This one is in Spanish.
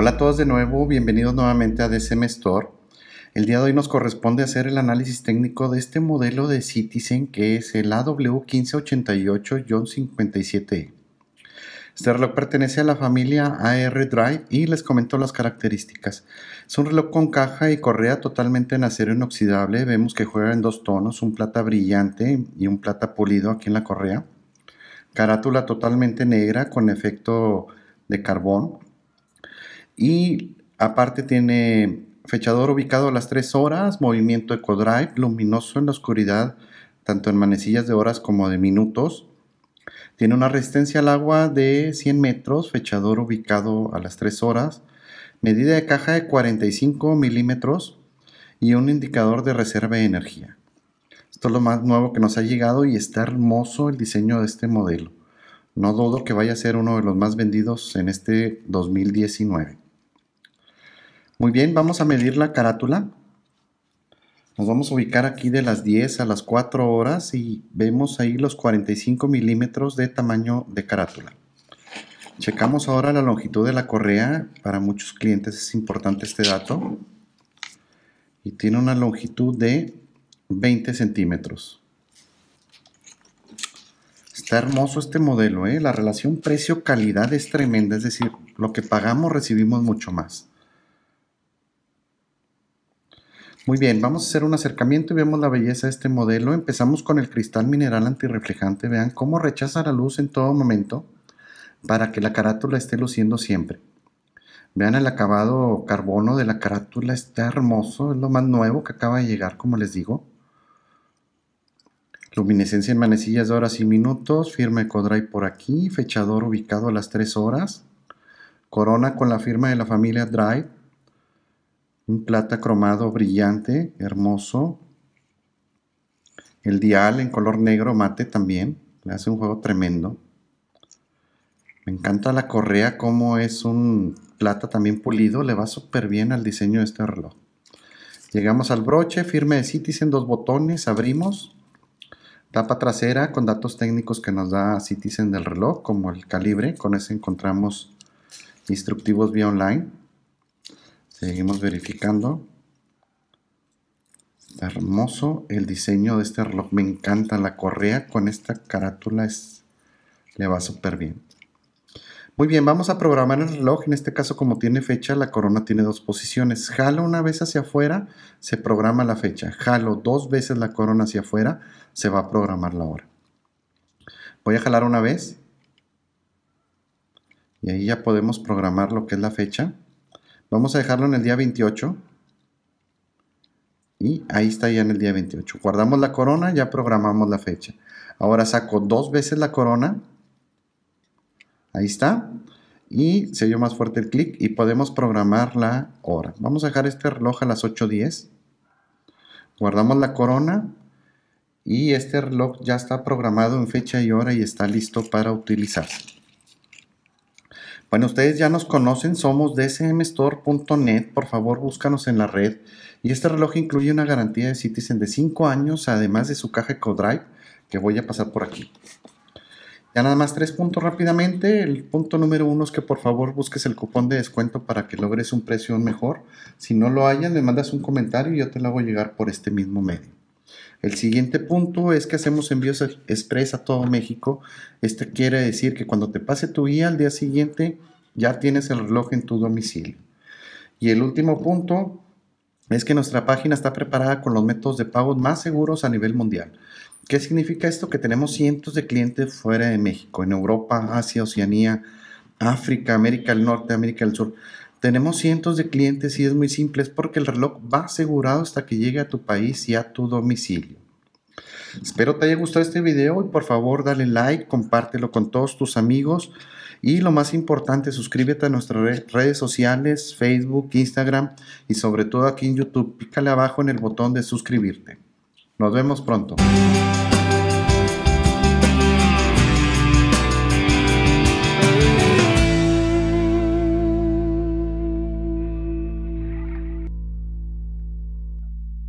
Hola a todos de nuevo, bienvenidos nuevamente a DCM Store. El día de hoy nos corresponde hacer el análisis técnico de este modelo de Citizen que es el AW1588-57E. Este reloj pertenece a la familia AR Drive y les comento las características. Es un reloj con caja y correa totalmente en acero inoxidable. Vemos que juega en dos tonos, un plata brillante y un plata pulido aquí en la correa. Carátula totalmente negra con efecto de carbón y aparte tiene fechador ubicado a las 3 horas, movimiento EcoDrive, luminoso en la oscuridad, tanto en manecillas de horas como de minutos. Tiene una resistencia al agua de 100 metros, fechador ubicado a las 3 horas, medida de caja de 45 milímetros y un indicador de reserva de energía. Esto es lo más nuevo que nos ha llegado y está hermoso el diseño de este modelo. No dudo que vaya a ser uno de los más vendidos en este 2019. Muy bien, vamos a medir la carátula. Nos vamos a ubicar aquí de las 10 a las 4 horas y vemos ahí los 45 milímetros de tamaño de carátula. Checamos ahora la longitud de la correa. Para muchos clientes es importante este dato. Y tiene una longitud de 20 centímetros. Está hermoso este modelo, ¿eh? la relación precio-calidad es tremenda, es decir, lo que pagamos recibimos mucho más. Muy bien, vamos a hacer un acercamiento y vemos la belleza de este modelo. Empezamos con el cristal mineral antirreflejante. Vean cómo rechaza la luz en todo momento para que la carátula esté luciendo siempre. Vean el acabado carbono de la carátula, está hermoso, es lo más nuevo que acaba de llegar, como les digo. Luminescencia en manecillas de horas y minutos, firma Ecodrive por aquí, fechador ubicado a las 3 horas, corona con la firma de la familia Drive, un plata cromado brillante, hermoso. El dial en color negro mate también, le hace un juego tremendo. Me encanta la correa, como es un plata también pulido, le va súper bien al diseño de este reloj. Llegamos al broche, firme de Citizen, dos botones, abrimos. Tapa trasera con datos técnicos que nos da Citizen del reloj, como el calibre, con ese encontramos instructivos vía online. Seguimos verificando. Está hermoso el diseño de este reloj. Me encanta la correa con esta carátula. Es, le va súper bien. Muy bien, vamos a programar el reloj. En este caso, como tiene fecha, la corona tiene dos posiciones. Jalo una vez hacia afuera, se programa la fecha. Jalo dos veces la corona hacia afuera, se va a programar la hora. Voy a jalar una vez. Y ahí ya podemos programar lo que es la fecha. Vamos a dejarlo en el día 28. Y ahí está ya en el día 28. Guardamos la corona, ya programamos la fecha. Ahora saco dos veces la corona. Ahí está. Y se dio más fuerte el clic y podemos programar la hora. Vamos a dejar este reloj a las 8.10. Guardamos la corona. Y este reloj ya está programado en fecha y hora y está listo para utilizarse. Bueno, ustedes ya nos conocen, somos dsmstore.net, por favor búscanos en la red. Y este reloj incluye una garantía de Citizen de 5 años, además de su caja Codrive, que voy a pasar por aquí. Ya nada más tres puntos rápidamente. El punto número uno es que por favor busques el cupón de descuento para que logres un precio mejor. Si no lo hayan, me mandas un comentario y yo te lo hago llegar por este mismo medio. El siguiente punto es que hacemos envíos express a todo México. Este quiere decir que cuando te pase tu guía al día siguiente ya tienes el reloj en tu domicilio. Y el último punto es que nuestra página está preparada con los métodos de pago más seguros a nivel mundial. ¿Qué significa esto? Que tenemos cientos de clientes fuera de México, en Europa, Asia, Oceanía, África, América del Norte, América del Sur. Tenemos cientos de clientes y es muy simple, es porque el reloj va asegurado hasta que llegue a tu país y a tu domicilio. Espero te haya gustado este video y por favor dale like, compártelo con todos tus amigos y lo más importante, suscríbete a nuestras redes sociales, Facebook, Instagram y sobre todo aquí en YouTube. Pícale abajo en el botón de suscribirte. Nos vemos pronto.